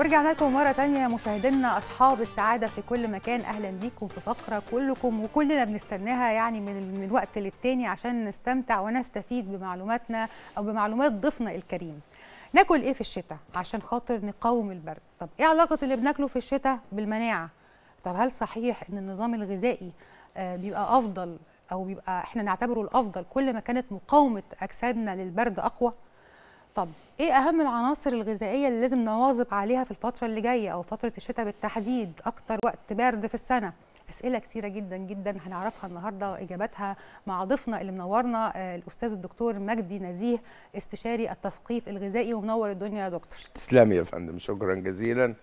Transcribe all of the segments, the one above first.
ورجعنا لكم مرة تانية مشاهدينا أصحاب السعادة في كل مكان أهلا بيكم في فقرة كلكم وكلنا بنستناها يعني من من وقت للتاني عشان نستمتع ونستفيد بمعلوماتنا أو بمعلومات ضيفنا الكريم. ناكل إيه في الشتاء عشان خاطر نقاوم البرد؟ طب إيه علاقة اللي بناكله في الشتاء بالمناعة؟ طب هل صحيح إن النظام الغذائي آه، بيبقى أفضل أو بيبقى إحنا نعتبره الأفضل كل ما كانت مقاومة أجسادنا للبرد أقوى؟ طب ايه اهم العناصر الغذائيه اللي لازم نواظب عليها في الفتره اللي جايه او فتره الشتاء بالتحديد اكتر وقت برد في السنه اسئله كتيره جدا جدا هنعرفها النهارده واجاباتها مع ضيفنا اللي منورنا آه، الاستاذ الدكتور مجدي نزيه استشاري التثقيف الغذائي ومنور الدنيا يا دكتور تسلمي يا فندم شكرا جزيلا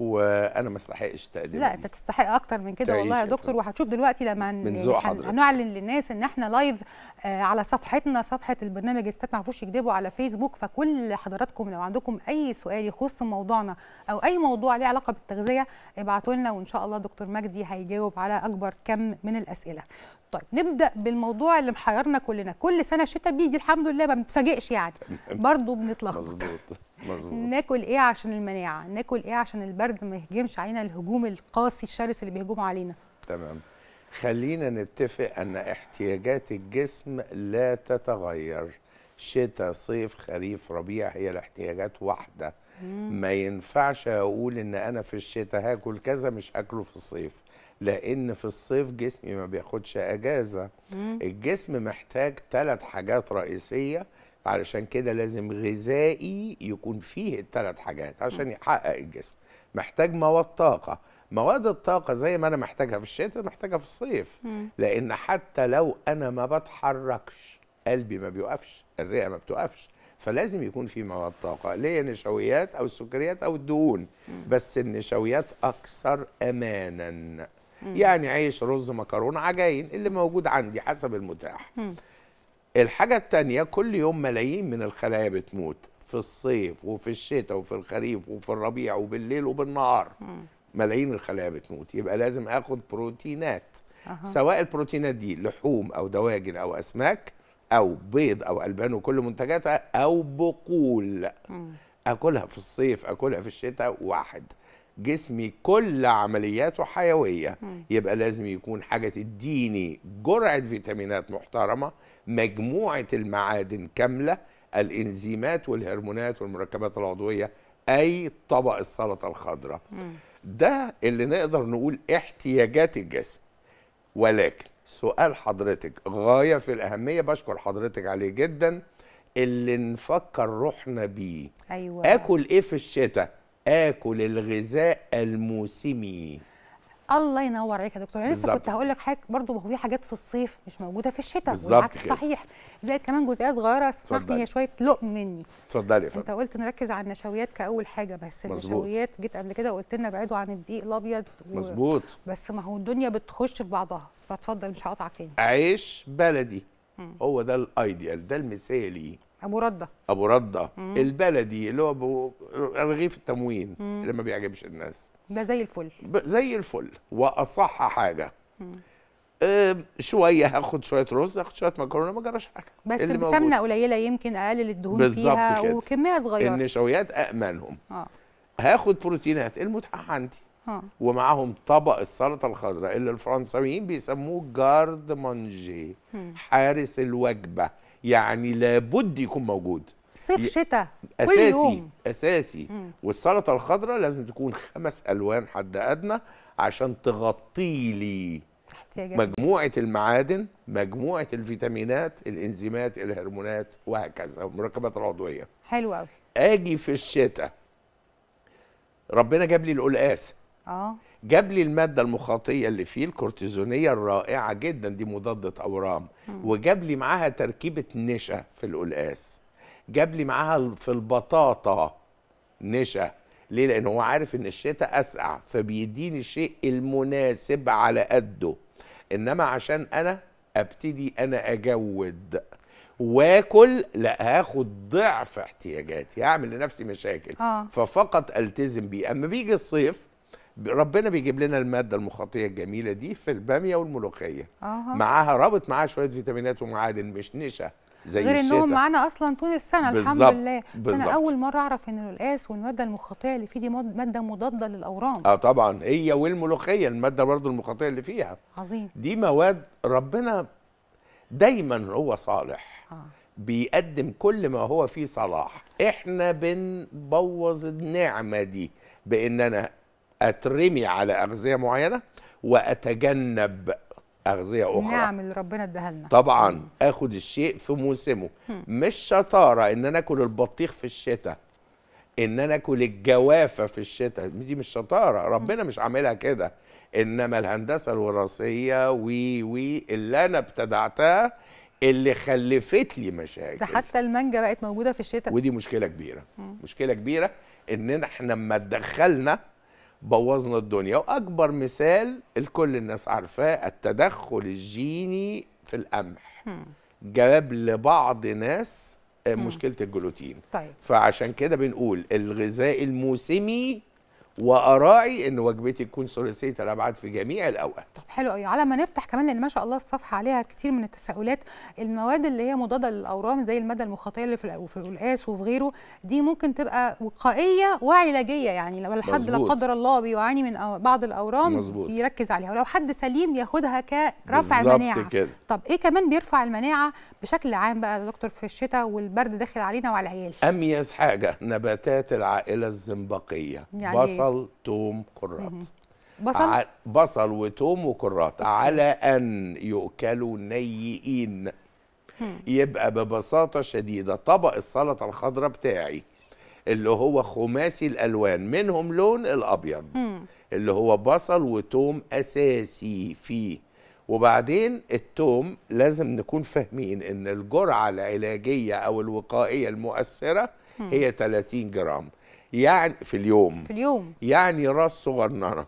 وانا ما استحقش التقدير لا انت تستحق اكتر من كده والله يا دكتور وهتشوف دلوقتي لما هنعلن للناس ان احنا لايف آه على صفحتنا صفحه البرنامج استاذ ما يكذبوا على فيسبوك فكل حضراتكم لو عندكم اي سؤال يخص موضوعنا او اي موضوع ليه علاقه بالتغذيه ابعتوا لنا وان شاء الله دكتور مجدي هيجاوب على اكبر كم من الاسئله طيب نبدا بالموضوع اللي محيرنا كلنا كل سنه الشتاء بيجي الحمد لله ما بنتفاجئش يعني برضه بنتلخبط مزبوط. ناكل ايه عشان المناعه ناكل ايه عشان البرد ما يهجمش علينا الهجوم القاسي الشرس اللي بيهجموا علينا تمام خلينا نتفق ان احتياجات الجسم لا تتغير شتاء صيف خريف ربيع هي الاحتياجات واحده مم. ما ينفعش اقول ان انا في الشتاء هاكل كذا مش هاكله في الصيف لان في الصيف جسمي ما بياخدش اجازه مم. الجسم محتاج ثلاث حاجات رئيسيه علشان كده لازم غذائي يكون فيه الثلاث حاجات عشان يحقق الجسم محتاج مواد طاقه مواد الطاقه زي ما انا محتاجها في الشتاء محتاجها في الصيف لان حتى لو انا ما بتحركش قلبي ما بيوقفش الرئه ما بتوقفش فلازم يكون في مواد طاقه اللي هي نشويات او السكريات او الدهون بس النشويات اكثر امانا يعني عيش رز مكرونه عجاين اللي موجود عندي حسب المتاح الحاجة التانية كل يوم ملايين من الخلايا بتموت في الصيف وفي الشتاء وفي الخريف وفي الربيع وبالليل وبالنهار ملايين الخلايا بتموت يبقى لازم اخد بروتينات أه. سواء البروتينات دي لحوم او دواجن او اسماك او بيض او البان وكل منتجاتها او بقول مم. اكلها في الصيف اكلها في الشتاء واحد جسمي كل عملياته حيويه مم. يبقى لازم يكون حاجه تديني جرعه فيتامينات محترمه مجموعه المعادن كامله الانزيمات والهرمونات والمركبات العضويه اي طبق السلطه الخضراء ده اللي نقدر نقول احتياجات الجسم ولكن سؤال حضرتك غايه في الاهميه بشكر حضرتك عليه جدا اللي نفكر روحنا بيه أيوة. اكل ايه في الشتاء اكل الغذاء الموسمي الله ينور عليك يا دكتور انا يعني لسه كنت هقول لك حاجه برضه هو في حاجات في الصيف مش موجوده في الشتاء والعكس صحيح زائد كمان جزئيه صغيره اسمح لي هي شويه لقم مني اتفضلي يا فندم انت قلت نركز على النشويات كاول حاجه بس مزبوط. النشويات جيت قبل كده وقلت لنا بعيدوا عن الدقيق الابيض و... مظبوط بس ما هو الدنيا بتخش في بعضها فاتفضل مش هقطعك تاني عيش بلدي مم. هو ده الايديال ده المثالي ابو رده ابو رده مم. البلدي اللي هو ابو رغيف التموين مم. اللي ما بيعجبش الناس ده زي الفل زي الفل واصح حاجه أه شويه هاخد شويه رز هاخد شويه مكرونه ما جراش حاجه بس بسمنه قليله يمكن اقلل الدهون فيها كده. وكميه صغيره النشويات امنهم آه. هاخد بروتينات المتاحه عندي آه. ومعاهم طبق السلطه الخضراء اللي الفرنساويين بيسموه جارد مانجي حارس الوجبه يعني لابد يكون موجود صيف شتاء كل يوم اساسي والسلطه الخضراء لازم تكون خمس الوان حد ادنى عشان تغطي لي مجموعه المعادن مجموعه الفيتامينات الانزيمات الهرمونات وهكذا المركبات العضويه حلو قوي اجي في الشتاء ربنا جاب لي القلقاس اه جاب لي الماده المخاطيه اللي فيه الكورتيزونيه الرائعه جدا دي مضاده اورام وجاب لي معاها تركيبه نشا في القلقاس جاب لي معاها في البطاطا نشا ليه لان هو عارف ان الشتاء اسقع فبيديني الشيء المناسب على قده انما عشان انا ابتدي انا اجود واكل لا هاخد ضعف احتياجاتي هعمل لنفسي مشاكل آه. ففقط التزم بيه اما بيجي الصيف ربنا بيجيب لنا الماده المخاطيه الجميله دي في الباميه والملوخيه آه. معاها رابط معاها شويه فيتامينات ومعادن مش نشا زي غير الشتاء. انهم معانا اصلا طول السنه بالزبط. الحمد لله بالزبط. انا اول مره اعرف ان القلقاس والماده المخاطيه اللي فيه دي ماده مضاده للاورام اه طبعا هي والملوخيه الماده برضو المخاطيه اللي فيها عظيم دي مواد ربنا دايما هو صالح آه. بيقدم كل ما هو فيه صلاح احنا بنبوظ النعمه دي بان انا اترمي على اغذيه معينه واتجنب اغذيه اخرى نعم اللي ربنا اداها لنا طبعا اخد الشيء في موسمه مش شطاره ان انا اكل البطيخ في الشتاء ان انا اكل الجوافه في الشتاء دي مش شطاره ربنا مش عاملها كده انما الهندسه الوراثيه وي وي اللي انا ابتدعتها اللي خلفت لي مشاكل ده حتى المانجا بقت موجوده في الشتاء ودي مشكله كبيره مم. مشكله كبيره ان احنا لما تدخلنا بوظنا الدنيا واكبر مثال الكل الناس عارفاه التدخل الجيني في القمح جاب لبعض ناس آه، مشكله الجلوتين طيب. فعشان كده بنقول الغذاء الموسمي واراعي ان وجبتي تكون ثلاثيه الابعاد في جميع الاوقات. طب حلو قوي على ما نفتح كمان لان ما شاء الله الصفحه عليها كتير من التساؤلات المواد اللي هي مضاده للاورام زي الماده المخاطيه اللي في القلقاس وفي غيره دي ممكن تبقى وقائيه وعلاجيه يعني لو الحد لا قدر الله بيعاني من بعض الاورام مزبوط. يركز عليها ولو حد سليم ياخدها كرفع مناعه. كده. طب ايه كمان بيرفع المناعه بشكل عام بقى يا دكتور في الشتاء والبرد داخل علينا وعلى العيال؟ اميز حاجه نباتات العائله الزنبقيه يعني إيه؟ بصل بصل توم كرات بصل بصل وتوم وكرات على ان يؤكلوا نيئين يبقى ببساطه شديده طبق السلطه الخضراء بتاعي اللي هو خماسي الالوان منهم لون الابيض اللي هو بصل وتوم اساسي فيه وبعدين التوم لازم نكون فاهمين ان الجرعه العلاجيه او الوقائيه المؤثره هي 30 جرام يعني في اليوم في اليوم يعني راس صغننه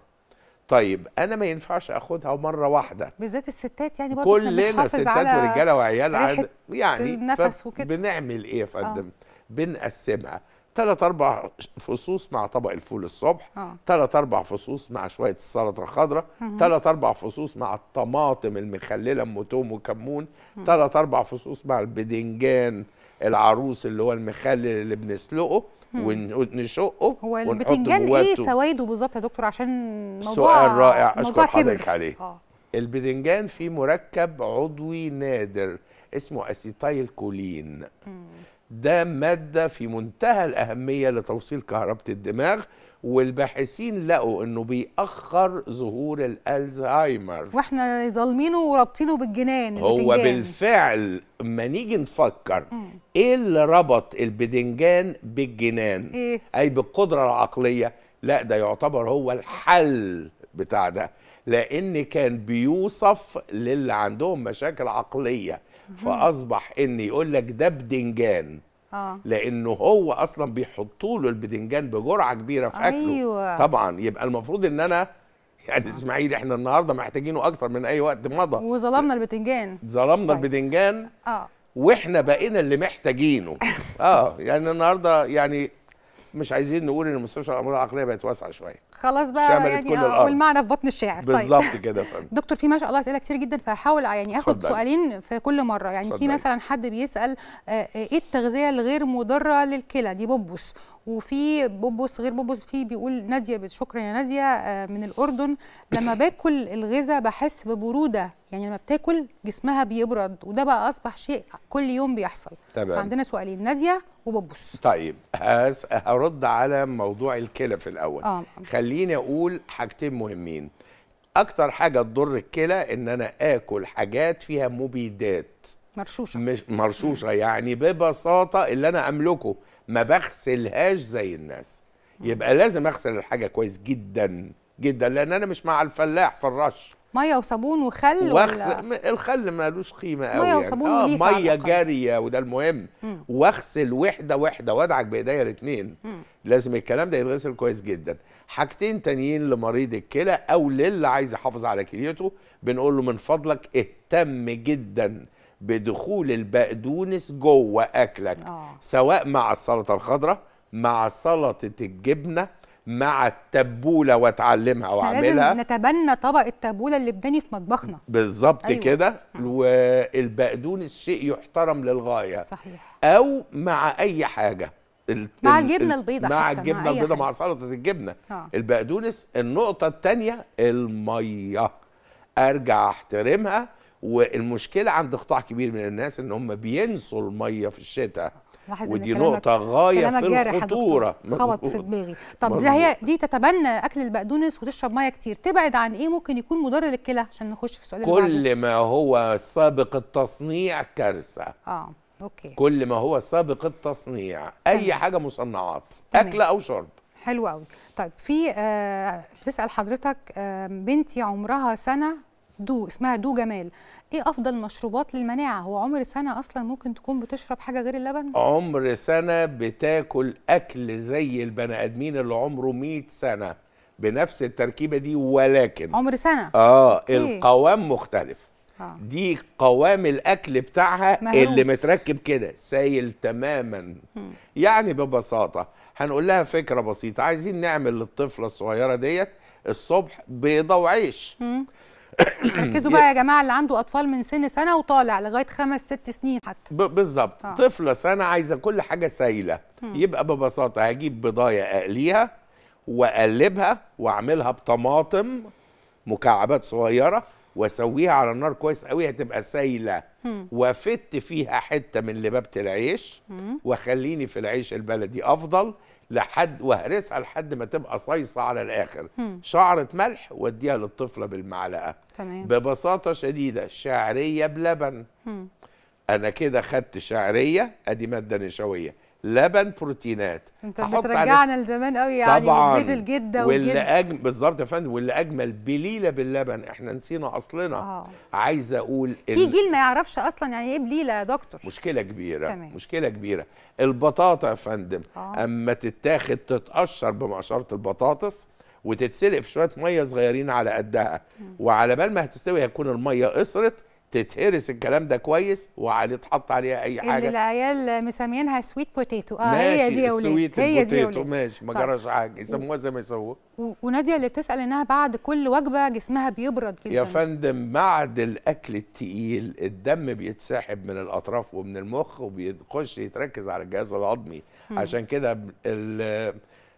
طيب انا ما ينفعش اخدها مره واحده بالذات الستات يعني برضه كلنا ستات ورجاله وعيال يعني وكده بنعمل ايه يا آه. فندم آه. بنقسمها ثلاث اربع فصوص مع طبق الفول الصبح ثلاث آه. اربع فصوص مع شويه السلطه الخضراء ثلاث اربع فصوص مع الطماطم المخلله ام توم وكمون ثلاث اربع فصوص مع البدنجان العروس اللي هو المخلل اللي بنسلقه ونشقه هو البتنجان ايه فوائده بالظبط يا دكتور عشان موضوع سؤال رائع اشكر حضرتك عليه آه. البتنجان فيه مركب عضوي نادر اسمه اسيتايل كولين ده مادة في منتهى الأهمية لتوصيل كهربة الدماغ والباحثين لقوا انه بيأخر ظهور الألزهايمر واحنا ظالمينه ورابطينه بالجنان هو البدنجان. بالفعل اما نيجي نفكر مم. ايه اللي ربط البدنجان بالجنان إيه؟ اي بالقدرة العقلية لا ده يعتبر هو الحل بتاع ده لان كان بيوصف للي عندهم مشاكل عقليه فاصبح ان يقول لك ده بدنجان آه. لانه هو اصلا بيحطوا له البدنجان بجرعه كبيره في اكله أيوة. طبعا يبقى المفروض ان انا يعني آه. اسماعيل احنا النهارده محتاجينه اكتر من اي وقت مضى وظلمنا البدنجان ظلمنا طيب. البدنجان اه واحنا بقينا اللي محتاجينه اه يعني النهارده يعني مش عايزين نقول ان مستشفى الامراض العقليه بقت واسعه شويه خلاص بقى شملت يعني كل والمعنى في بطن الشاعر طيب. بالظبط كده فهم. دكتور في ما شاء الله اسئله كتير جدا فهحاول يعني اخد فضل. سؤالين في كل مره يعني فضل. في مثلا حد بيسال آه، آه، ايه التغذيه الغير مضره للكلى دي بوبوس وفي بوبوس غير بوبوس في بيقول ناديه شكرا يا ناديه آه، من الاردن لما باكل الغذاء بحس ببروده يعني لما بتاكل جسمها بيبرد وده بقى اصبح شيء كل يوم بيحصل تمام فعندنا سؤالين ناديه وبوبوس طيب هرد على موضوع الكلى في الاول آه. خليني اقول حاجتين مهمين اكتر حاجه تضر الكلى ان انا اكل حاجات فيها مبيدات مرشوشه مش مرشوشه يعني ببساطه اللي انا املكه ما بغسلهاش زي الناس يبقى لازم اغسل الحاجه كويس جدا جدا لان انا مش مع الفلاح في الرش ميه وصابون وخل واغسل ولا؟ الخل مالوش قيمه قوي ميه يعني. وصابون يعني. آه ميه جاريه وده المهم واغسل وحده وحده وادعك بايديا الاثنين لازم الكلام ده يتغسل كويس جدا حاجتين تانيين لمريض الكلى او للي عايز يحافظ على كليته بنقول له من فضلك اهتم جدا بدخول البقدونس جوه اكلك آه. سواء مع السلطه الخضراء مع سلطه الجبنه مع التبوله واتعلمها واعملها لازم نتبنى طبق التبوله اللبناني في مطبخنا بالظبط أيوة. كده والبقدونس شيء يحترم للغايه صحيح او مع اي حاجه مع الجبنه البيضاء مع الجبنه البيضاء مع سلطه الجبنه آه. البقدونس النقطه الثانيه الميه ارجع احترمها والمشكله عند قطاع كبير من الناس ان هم بينسوا الميه في الشتاء ودي نقطة غاية في الخطورة خبط في دماغي طب ده هي دي تتبنى أكل البقدونس وتشرب مية كتير تبعد عن إيه ممكن يكون مضر للكلى عشان نخش في سؤال كل ما هو سابق التصنيع كارثة آه أوكي كل ما هو سابق التصنيع أي تمام. حاجة مصنعات تمام. أكل أو شرب حلو قوي طيب في آه بتسأل حضرتك آه بنتي عمرها سنة دو اسمها دو جمال ايه افضل مشروبات للمناعه هو عمر سنه اصلا ممكن تكون بتشرب حاجه غير اللبن عمر سنه بتاكل اكل زي البني ادمين اللي عمره 100 سنه بنفس التركيبه دي ولكن عمر سنه اه إيه؟ القوام مختلف آه. دي قوام الاكل بتاعها مهلوس. اللي متركب كده سايل تماما م. يعني ببساطه هنقول لها فكره بسيطه عايزين نعمل للطفله الصغيره ديت الصبح بيضه وعيش ركزوا بقى يا جماعه اللي عنده اطفال من سن سنه وطالع لغايه خمس ست سنين حتى بالظبط آه. طفله سنه عايزه كل حاجه سايله يبقى ببساطه هجيب بضايه اقليها واقلبها واعملها بطماطم مكعبات صغيره واسويها على النار كويس قوي هتبقى سايله وافت فيها حته من لبابه العيش واخليني في العيش البلدي افضل لحد وهرسها لحد ما تبقى صيصه على الاخر مم. شعره ملح واديها للطفله بالمعلقه تمام. ببساطه شديده شعريه بلبن مم. انا كده خدت شعريه ادي ماده نشويه لبن بروتينات انت بترجعنا لزمان قوي يعني مبيد الجده واللي اجمل بالظبط يا فندم واللي اجمل بليله باللبن احنا نسينا اصلنا آه. عايز اقول في جيل ما يعرفش اصلا يعني ايه بليله يا دكتور مشكله كبيره تمام. مشكله كبيره البطاطا يا فندم آه. اما تتاخد تتقشر بمقشره البطاطس وتتسلق في شويه ميه صغيرين على قدها وعلى بال ما هتستوي هتكون الميه قصرت تتهرس الكلام ده كويس وهيتحط عليها اي حاجه اللي العيال مسميينها سويت بوتيتو اه هي دي يا سويت هي دي بوتيتو ماشي ما جراش حاجه يسموها زي ما يسووها وناديه اللي بتسال انها بعد كل وجبه جسمها بيبرد جدا يا فندم بعد الاكل التقيل الدم بيتسحب من الاطراف ومن المخ وبيخش يتركز على الجهاز الهضمي عشان كده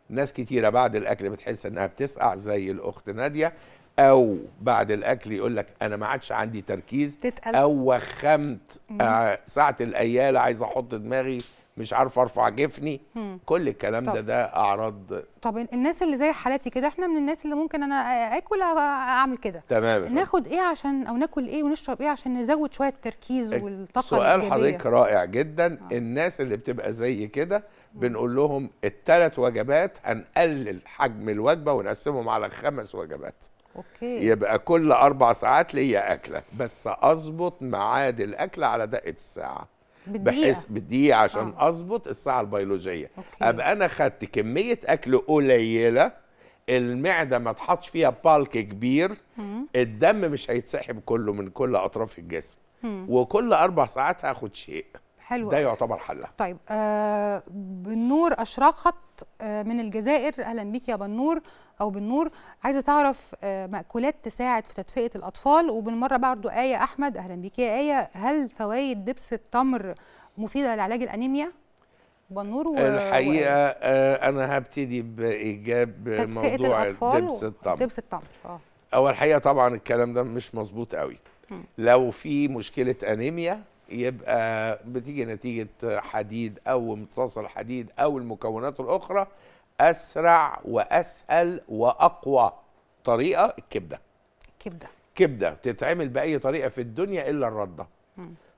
ناس كتيره بعد الاكل بتحس انها بتسقع زي الاخت ناديه او بعد الاكل يقول لك انا ما عادش عندي تركيز تتقلق. او وخمت آه ساعه الايال عايز احط دماغي مش عارف ارفع جفني مم. كل الكلام طب. ده ده اعراض طب الناس اللي زي حالاتي كده احنا من الناس اللي ممكن انا اكل اعمل كده تمام ناخد ايه عشان او ناكل ايه ونشرب ايه عشان نزود شويه التركيز إيه، والطاقه سؤال حضرتك رائع جدا آه. الناس اللي بتبقى زي كده بنقول لهم الثلاث وجبات هنقلل حجم الوجبه ونقسمهم على خمس وجبات اوكي يبقى كل اربع ساعات ليا اكله بس اظبط ميعاد الاكله على دقه الساعه بالدقيقة. بحيث بالدقيقه عشان آه. اظبط الساعه البيولوجيه أوكي. ابقى انا خدت كميه اكل قليله المعده ما تحطش فيها بالك كبير مم. الدم مش هيتسحب كله من كل اطراف الجسم مم. وكل اربع ساعات هاخد شيء حلو ده يعتبر حلها طيب آه بالنور اشراقت آه من الجزائر اهلا بيك يا بنور او بالنور عايزه تعرف آه ماكولات تساعد في تدفئه الاطفال وبالمره برضه ايه احمد اهلا بيك يا ايه هل فوائد دبس التمر مفيده لعلاج الانيميا بنور و... الحقيقه آه انا هبتدي بايجاب موضوع دبس التمر دبس التمر اه اول حقيقه طبعا الكلام ده مش مظبوط قوي لو في مشكله انيميا يبقى بتيجي نتيجة حديد أو امتصاص الحديد أو المكونات الأخرى أسرع وأسهل وأقوى طريقة الكبدة كبدة كبدة تتعمل بأي طريقة في الدنيا إلا الردة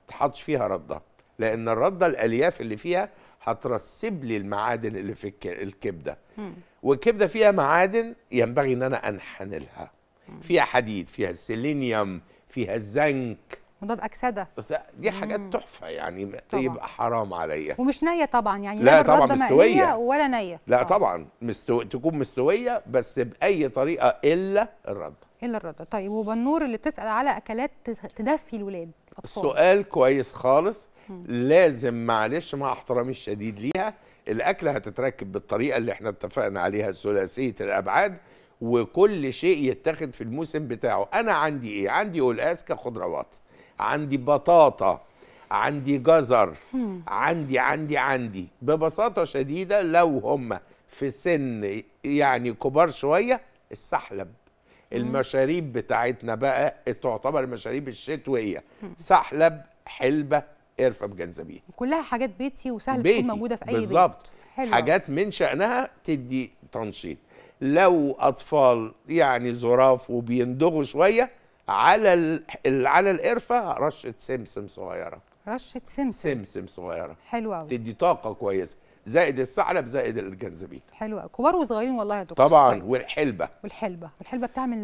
تحطش فيها ردة لأن الردة الألياف اللي فيها هترسب لي المعادن اللي في الكبدة والكبدة فيها معادن ينبغي إن أنا أنحن لها فيها حديد فيها السيلينيوم فيها الزنك مضاد اكسده دي حاجات تحفه يعني طبعًا. يبقى حرام عليا ومش نيه طبعا يعني لا, لا طبعا مستويه ولا نيه لا طبعا, آه. طبعًا مستو... تكون مستويه بس باي طريقه الا الرده الا الرده طيب وبنور اللي بتسال على اكلات تدفي الولاد الأطفال. السؤال كويس خالص مم. لازم معلش مع احترامي الشديد ليها الاكله هتتركب بالطريقه اللي احنا اتفقنا عليها ثلاثيه الابعاد وكل شيء يتاخد في الموسم بتاعه انا عندي ايه عندي اولاسكا كخضروات عندي بطاطا عندي جزر عندي عندي عندي ببساطه شديده لو هم في سن يعني كبار شويه السحلب المشاريب بتاعتنا بقى تعتبر المشاريب الشتويه سحلب حلبه قرفه بجنزبيل كلها حاجات بيتي وسهل بيتي. تكون موجوده في اي بيت بالظبط حاجات من شانها تدي تنشيط لو اطفال يعني زراف وبيندغوا شويه على ال... على القرفه رشه سمسم صغيره رشه سمسم سمسم صغيره حلوه قوي تدي طاقه كويسه زائد الثعلب زائد الجنزبيل حلو كبار وصغيرين والله يا دكتور طبعا طيب. والحلبه والحلبه والحلبه بتعمل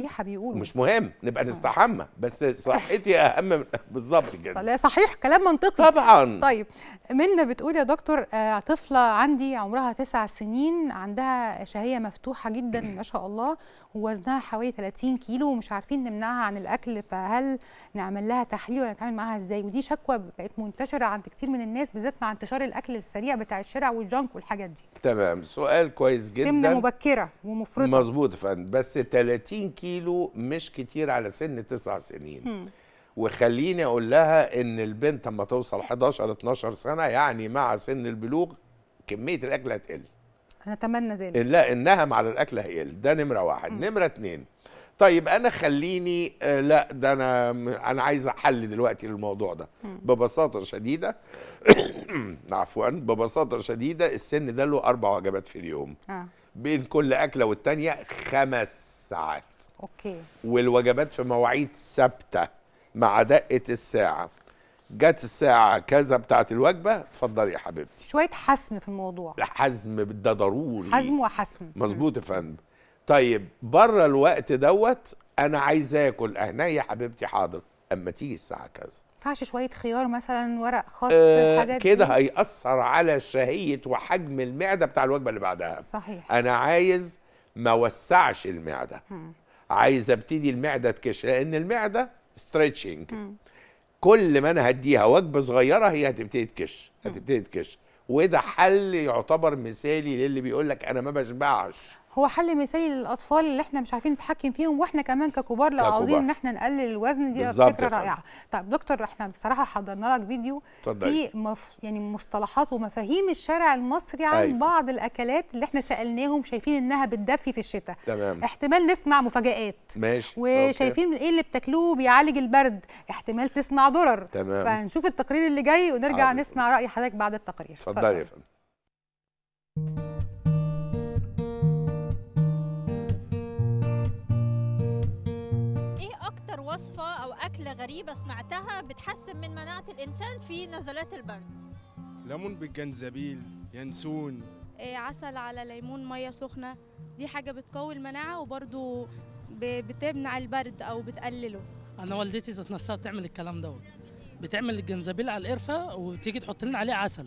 ريحه بيقولوا مش مهم نبقى آه. نستحمى بس صحتي اهم بالظبط كده صحيح كلام منطقي طبعا طيب منا بتقول يا دكتور آه، طفله عندي عمرها تسع سنين عندها شهيه مفتوحه جدا ما شاء الله ووزنها حوالي 30 كيلو ومش عارفين نمنعها عن الاكل فهل نعمل لها تحليل ولا نتعامل معاها ازاي ودي شكوى بقت منتشره عند كتير من الناس بالذات مع انتشار الاكل السريع بتاع الشارع والجنك والحاجات دي تمام سؤال كويس جدا سمنه مبكره ومفرطه مظبوط يا فندم بس 30 كيلو مش كتير على سن 9 سنين م. وخليني اقول لها ان البنت اما توصل 11 12 سنه يعني مع سن البلوغ كميه الاكل هتقل نتمنى ذلك لا النهم على الاكل هيقل ده نمره واحد م. نمره اتنين طيب انا خليني آه لا ده انا انا عايز حل دلوقتي للموضوع ده ببساطه شديده عفوا ببساطه شديده السن ده له اربع وجبات في اليوم آه. بين كل اكله والتانيه خمس ساعات اوكي والوجبات في مواعيد ثابته مع دقه الساعه جت الساعة كذا بتاعة الوجبة اتفضلي يا حبيبتي شوية حسم في الموضوع حزم ده ضروري حزم وحسم مظبوط يا فندم طيب بره الوقت دوت انا عايز اكل اهنا يا حبيبتي حاضر اما تيجي الساعه كذا ينفعش شويه خيار مثلا ورق خاص أه الحاجات كده هيأثر على شهيه وحجم المعده بتاع الوجبه اللي بعدها صحيح انا عايز ما وسعش المعده م. عايز ابتدي المعده تكش لان المعده ستريتشنج كل ما انا هديها وجبه صغيره هي هتبتدي تكش هتبتدي تكش وده حل يعتبر مثالي للي بيقول لك انا ما بشبعش هو حل مثالي للاطفال اللي احنا مش عارفين نتحكم فيهم واحنا كمان ككبار لو عاوزين ان احنا نقلل الوزن دي فكره رائعه طيب دكتور احنا بصراحه حضرنا لك فيديو في مف... يعني مصطلحات ومفاهيم الشارع المصري عن أيوة. بعض الاكلات اللي احنا سالناهم شايفين انها بتدفي في الشتاء تمام احتمال نسمع مفاجات ماشي وشايفين ايه اللي بتاكلوه بيعالج البرد احتمال تسمع ضرر تمام فنشوف التقرير اللي جاي ونرجع عارف. نسمع راي حضرتك بعد التقرير اتفضلي يا فندم وصفة أو أكلة غريبة سمعتها بتحسن من مناعة الإنسان في نزلات البرد ليمون بالجنزبيل ينسون إيه، عسل على ليمون مية سخنة دي حاجة بتقوي المناعة وبرضو بتمنع البرد أو بتقلله أنا والدتي ذات نفسها بتعمل الكلام دوت بتعمل الجنزبيل على القرفة وبتيجي تحط لنا عليه عسل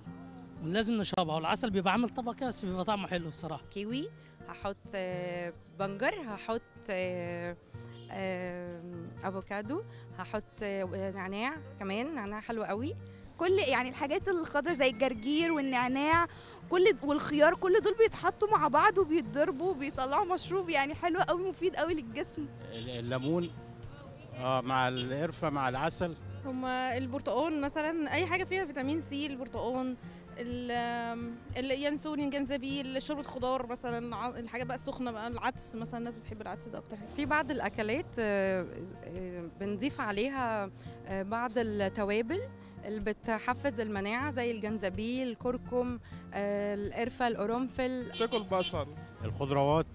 ولازم نشربها والعسل بيبقى عامل طبقة بس بيبقى طعمه حلو بصراحة كيوي هحط آه، بنجر هحط آه، افوكادو هحط آه، نعناع كمان نعناع حلو قوي كل يعني الحاجات الخضراء زي الجرجير والنعناع كل والخيار كل دول بيتحطوا مع بعض وبيتضربوا وبيطلعوا مشروب يعني حلو قوي مفيد قوي للجسم الليمون اه مع القرفه مع العسل هما البرتقال مثلا اي حاجه فيها فيتامين سي البرتقال اليانسون الجنزبيل شوربه خضار مثلا الحاجات بقى السخنه بقى العدس مثلا الناس بتحب العدس ده اكتر في بعض الاكلات آه، آه، بنضيف عليها آه، بعض التوابل اللي بتحفز المناعه زي الجنزبيل الكركم القرفه القرنفل تاكل بصل الخضروات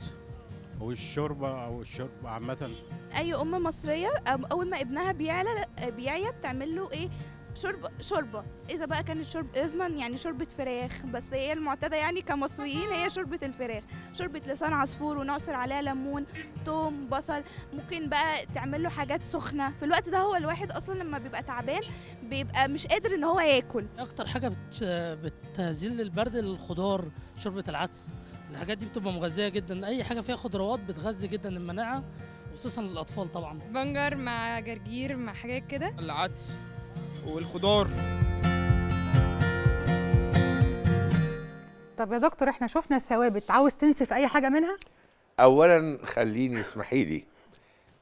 والشوربه او الشوربه عامه اي ام مصريه اول ما ابنها بيعلى بيعيا بتعمل له ايه شوربه شوربه اذا بقى كانت الشرب إزمن يعني شوربه فراخ بس هي المعتاده يعني كمصريين هي شوربه الفراخ شوربه لسان عصفور ونعصر عليها ليمون توم بصل ممكن بقى تعمل له حاجات سخنه في الوقت ده هو الواحد اصلا لما بيبقى تعبان بيبقى مش قادر ان هو ياكل اكتر حاجه بت... البرد الخضار شوربه العدس الحاجات دي بتبقى مغذيه جدا اي حاجه فيها خضروات بتغذي جدا المناعه خصوصا للاطفال طبعا بنجر مع جرجير مع حاجات كده العدس والخضار طب يا دكتور احنا شفنا الثوابت عاوز تنسف اي حاجه منها اولا خليني اسمحي لي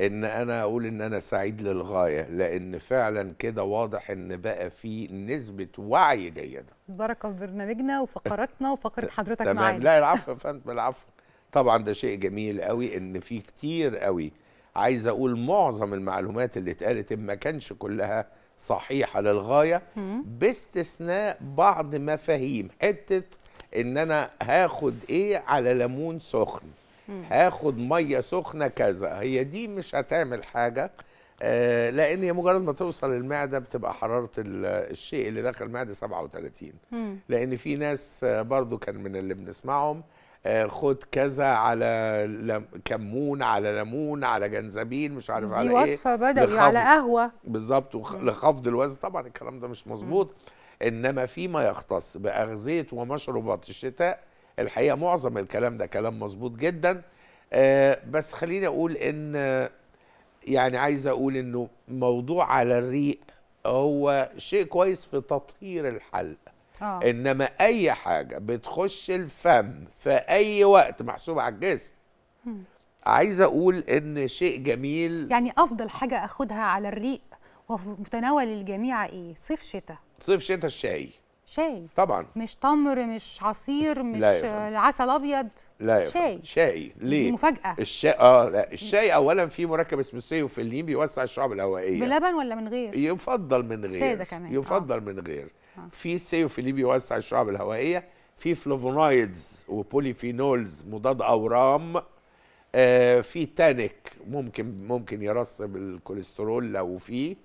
ان انا اقول ان انا سعيد للغايه لان فعلا كده واضح ان بقى في نسبه وعي جيده بركه في برنامجنا وفقراتنا وفقره حضرتك معانا تمام لا العفو يا فندم العفو طبعا ده شيء جميل قوي ان في كتير قوي عايز اقول معظم المعلومات اللي اتقالت ما كانش كلها صحيحه للغايه باستثناء بعض مفاهيم حته ان انا هاخد ايه على ليمون سخن هاخد ميه سخنه كذا هي دي مش هتعمل حاجه آه، لان هي مجرد ما توصل المعده بتبقى حراره الشيء اللي داخل المعده 37 لان في ناس برضو كان من اللي بنسمعهم آه، خد كذا على كمون على ليمون على جنزبيل مش عارف على ايه دي وصفه بدوي على قهوه بالظبط لخفض الوزن طبعا الكلام ده مش مظبوط انما فيما يختص باغذيه ومشروبات الشتاء الحقيقه معظم الكلام ده كلام مظبوط جدا آه بس خليني اقول ان يعني عايز اقول انه موضوع على الريق هو شيء كويس في تطهير الحلق آه. انما اي حاجه بتخش الفم في اي وقت محسوبه على الجسم عايز اقول ان شيء جميل يعني افضل حاجه اخدها على الريق وفي متناول الجميع ايه صيف شتاء صيف شتاء الشاي شاي طبعا مش تمر مش عصير مش لا عسل ابيض لا يا شاي شاي ليه مفاجاه الشاي اه لا الشاي اولا فيه مركب اسمه سيوفيلين بيوسع الشعب الهوائيه بلبن ولا من غير يفضل من غير ساده كمان آه. يفضل آه. من غير اه. في اللي بيوسع الشعب الهوائيه في فلوفونايدز وبوليفينولز مضاد اورام آه في تانيك ممكن ممكن يرسب الكوليسترول لو فيه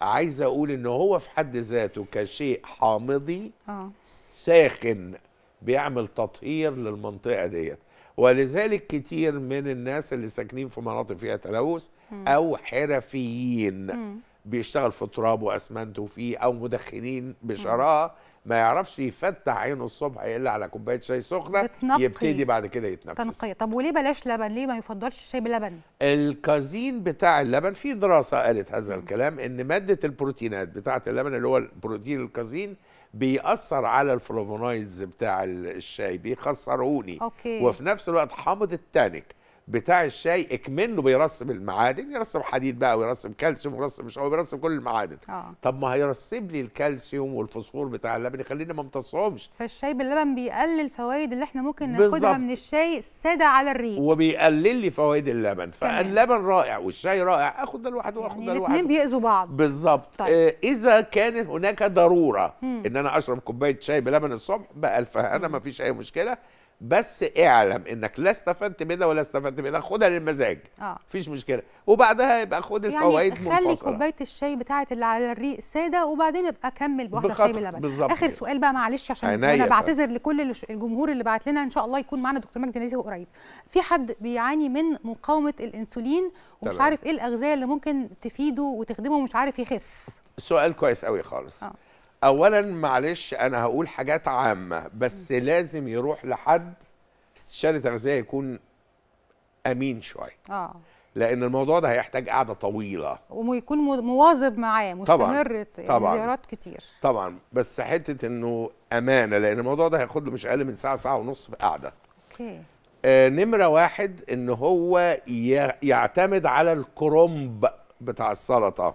عايز اقول ان هو في حد ذاته كشيء حامضي اه. ساخن بيعمل تطهير للمنطقه ديت ولذلك كتير من الناس اللي ساكنين في مناطق فيها تلوث او حرفيين م. بيشتغل في تراب واسمنت وفيه او مدخنين بشراهه ما يعرفش يفتح عينه الصبح الا على كوبايه شاي سخنه يبتدي بعد كده يتنفس تنقي. طب وليه بلاش لبن ليه ما يفضلش الشاي بلبن الكازين بتاع اللبن في دراسه قالت هذا الكلام ان ماده البروتينات بتاعه اللبن اللي هو البروتين الكازين بيأثر على الفلافونايدز بتاع الشاي بيخسروني أوكي. وفي نفس الوقت حامض التانيك بتاع الشاي اكمنه بيرسم المعادن يرسم حديد بقى ويرسم كالسيوم ويرسم مش هو بيرسم كل المعادن آه. طب ما هيرسم لي الكالسيوم والفوسفور بتاع اللبن يخليني ما امتصهمش فالشاي باللبن بيقلل فوائد اللي احنا ممكن ناخدها من الشاي ساده على الريق وبيقلل لي فوائد اللبن فاللبن رائع والشاي رائع اخد ده لوحده واخد يعني ده لوحده الاثنين بيأذوا بعض بالظبط طيب. آه، اذا كان هناك ضروره مم. ان انا اشرب كوبايه شاي بلبن الصبح الف انا ما فيش اي مشكله بس اعلم انك لا استفدت منها ولا استفدت منها خدها للمزاج آه. مفيش مشكله وبعدها يبقى خد يعني الفوائد يعني خلي كوبايه الشاي بتاعه اللي على الريق ساده وبعدين ابقى كمل بواحده شاي باللبن بالزبط اخر كده. سؤال بقى معلش عشان انا بعتذر لكل الجمهور اللي بعت لنا ان شاء الله يكون معنا دكتور مجدي نزيه قريب في حد بيعاني من مقاومه الانسولين ومش طبعا. عارف ايه الاغذيه اللي ممكن تفيده وتخدمه ومش عارف يخس سؤال كويس قوي خالص آه. اولا معلش انا هقول حاجات عامه بس م. لازم يروح لحد استشاري تغذيه يكون امين شويه اه لان الموضوع ده هيحتاج قعده طويله ويكون مواظب معاه مستمر يعني طبعًا. زيارات كتير طبعا بس حته انه امانه لان الموضوع ده هياخد له مش اقل من ساعه ساعه ونص في قعده اوكي آه نمره واحد ان هو يعتمد على الكرومب بتاع السلطه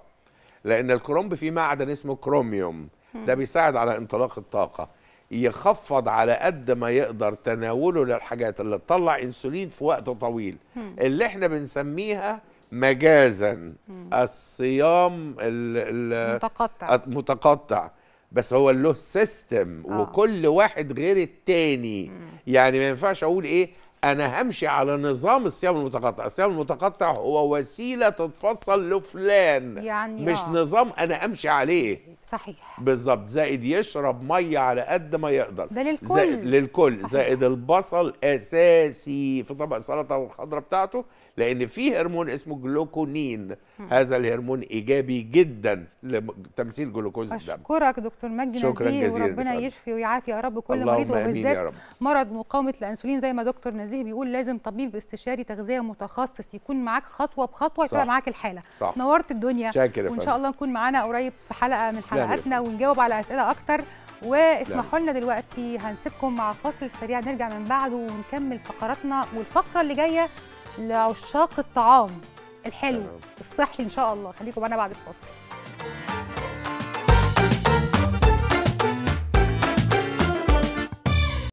لان الكرومب فيه معدن اسمه كروميوم ده بيساعد على انطلاق الطاقه يخفض على قد ما يقدر تناوله للحاجات اللي تطلع انسولين في وقت طويل اللي احنا بنسميها مجازا الصيام المتقطع متقطع بس هو له سيستم آه. وكل واحد غير التاني يعني ما ينفعش اقول ايه انا همشي على نظام الصيام المتقطع الصيام المتقطع هو وسيله تتفصل لفلان يعني مش آه. نظام انا امشي عليه صحيح بالظبط زائد يشرب ميه على قد ما يقدر ده للكل زائد للكل صحيح. زائد البصل اساسي في طبق السلطه والخضره بتاعته لان في هرمون اسمه جلوكونين هذا الهرمون ايجابي جدا لتمثيل جلوكوز الدم اشكرك دكتور مجدي شكرا نزيه جزيلا وربنا يشفي ويعافي يا رب كل مريض وبالذات مرض مقاومه الانسولين زي ما دكتور نزيه بيقول لازم طبيب استشاري تغذيه متخصص يكون معاك خطوه بخطوه يتابع معاك الحاله صح. نورت الدنيا شاكر وان شاء الله نكون معانا قريب في حلقه من حلقاتنا ونجاوب على اسئله اكتر واسمحوا لنا دلوقتي هنسيبكم مع فاصل سريع نرجع من بعده ونكمل فقراتنا والفقره اللي جايه لعشاق الطعام الحلو الصحي ان شاء الله خليكم معانا بعد الفاصل